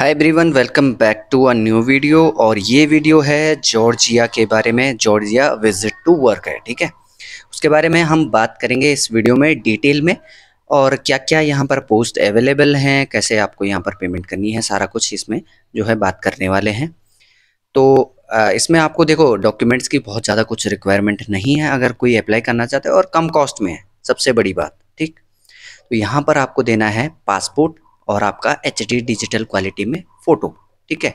hi everyone welcome back to a new video और ये video है जॉर्जिया के बारे में जॉर्जिया विजिट टू वर्क है ठीक है उसके बारे में हम बात करेंगे इस वीडियो में डिटेल में और क्या क्या यहाँ पर पोस्ट अवेलेबल हैं कैसे आपको यहाँ पर पेमेंट करनी है सारा कुछ इसमें जो है बात करने वाले हैं तो इसमें आपको देखो डॉक्यूमेंट्स की बहुत ज़्यादा कुछ रिक्वायरमेंट नहीं है अगर कोई अप्लाई करना चाहता है और कम कॉस्ट में है सबसे बड़ी बात ठीक तो यहाँ पर आपको देना है पासपोर्ट और आपका एच डिजिटल क्वालिटी में फ़ोटो ठीक है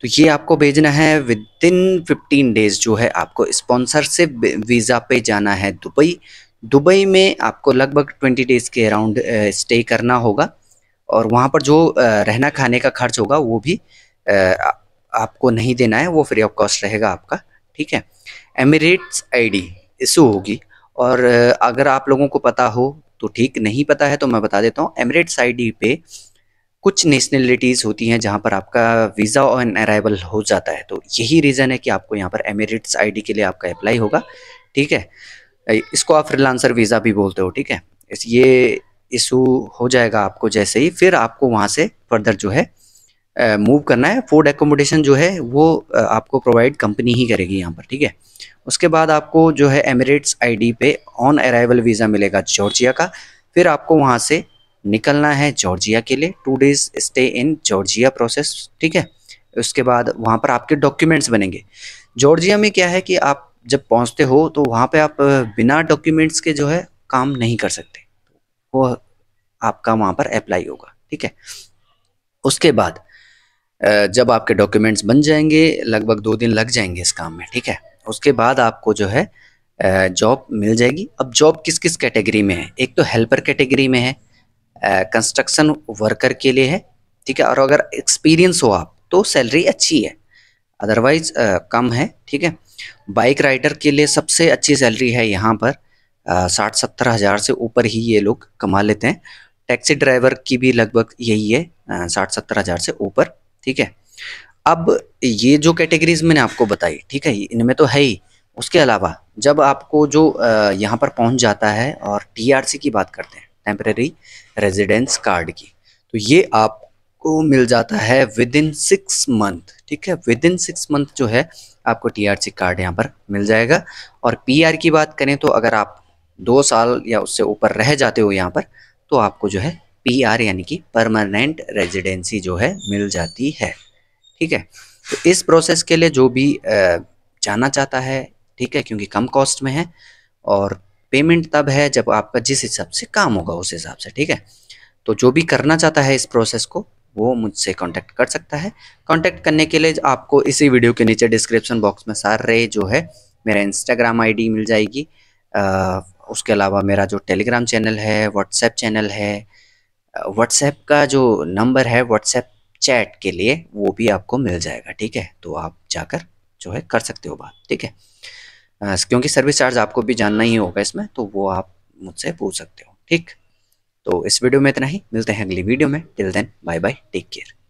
तो ये आपको भेजना है विद इन फिफ्टीन डेज जो है आपको से वीज़ा पे जाना है दुबई दुबई में आपको लगभग ट्वेंटी डेज़ के अराउंड स्टे करना होगा और वहाँ पर जो रहना खाने का खर्च होगा वो भी आपको नहीं देना है वो फ्री ऑफ कॉस्ट रहेगा आपका ठीक है एमिरेट्स आईडी इशू होगी और अगर आप लोगों को पता हो तो ठीक नहीं पता है तो मैं बता देता हूँ एमरेट्स आईडी पे कुछ नेशनलिटीज़ होती हैं जहाँ पर आपका वीज़ा ऑन अराइवल हो जाता है तो यही रीज़न है कि आपको यहाँ पर एमिरेट्स आईडी के लिए आपका अप्लाई होगा ठीक है इसको आप फ्रीलांसर वीज़ा भी बोलते हो ठीक है ये इशू हो जाएगा आपको जैसे ही फिर आपको वहाँ से फर्दर जो है मूव करना है फूड एकोमोडेशन जो है वो आपको प्रोवाइड कंपनी ही करेगी यहाँ पर ठीक है उसके बाद आपको जो है एमिरेट्स आईडी पे ऑन अराइवल वीज़ा मिलेगा जॉर्जिया का फिर आपको वहाँ से निकलना है जॉर्जिया के लिए two days stay in Georgia process ठीक है उसके बाद वहाँ पर आपके डॉक्यूमेंट्स बनेंगे जॉर्जिया में क्या है कि आप जब पहुँचते हो तो वहाँ पर आप बिना डॉक्यूमेंट्स के जो है काम नहीं कर सकते वो आपका वहाँ पर अप्लाई होगा ठीक है उसके बाद जब आपके डॉक्यूमेंट्स बन जाएंगे लगभग दो दिन लग जाएंगे इस काम में ठीक है उसके बाद आपको जो है जॉब मिल जाएगी अब जॉब किस किस कैटेगरी में है एक तो हेल्पर कैटेगरी में है कंस्ट्रक्शन वर्कर के लिए है ठीक है और अगर एक्सपीरियंस हो आप तो सैलरी अच्छी है अदरवाइज कम है ठीक है बाइक राइडर के लिए सबसे अच्छी सैलरी है यहाँ पर साठ सत्तर हज़ार से ऊपर ही ये लोग कमा लेते हैं टैक्सी ड्राइवर की भी लगभग यही है साठ सत्तर हज़ार से ऊपर ठीक है अब ये जो कैटेगरीज मैंने आपको बताई ठीक है इनमें तो है ही उसके अलावा जब आपको जो यहाँ पर पहुँच जाता है और टी की बात करते हैं टेम्प्रेरी रेजिडेंस कार्ड की तो ये आपको मिल जाता है विद इन सिक्स मंथ ठीक है विद इन सिक्स मंथ जो है आपको सी कार्ड यहाँ पर मिल जाएगा और आर की बात करें तो अगर आप दो साल या उससे ऊपर रह जाते हो यहाँ पर तो आपको जो है पी आर यानी कि परमानेंट रेजिडेंसी जो है मिल जाती है ठीक है तो इस प्रोसेस के लिए जो भी जाना चाहता है ठीक है क्योंकि कम कॉस्ट में है और पेमेंट तब है जब आपका जिस हिसाब से काम होगा उस हिसाब से ठीक है तो जो भी करना चाहता है इस प्रोसेस को वो मुझसे कांटेक्ट कर सकता है कांटेक्ट करने के लिए आपको इसी वीडियो के नीचे डिस्क्रिप्शन बॉक्स में सारे जो है मेरा इंस्टाग्राम आईडी मिल जाएगी आ, उसके अलावा मेरा जो टेलीग्राम चैनल है व्हाट्सएप चैनल है व्हाट्सएप का जो नंबर है व्हाट्सएप चैट के लिए वो भी आपको मिल जाएगा ठीक है तो आप जाकर जो है कर सकते हो बात ठीक है क्योंकि सर्विस चार्ज आपको भी जानना ही होगा इसमें तो वो आप मुझसे पूछ सकते हो ठीक तो इस वीडियो में इतना ही मिलते हैं अगली वीडियो में till then bye bye take care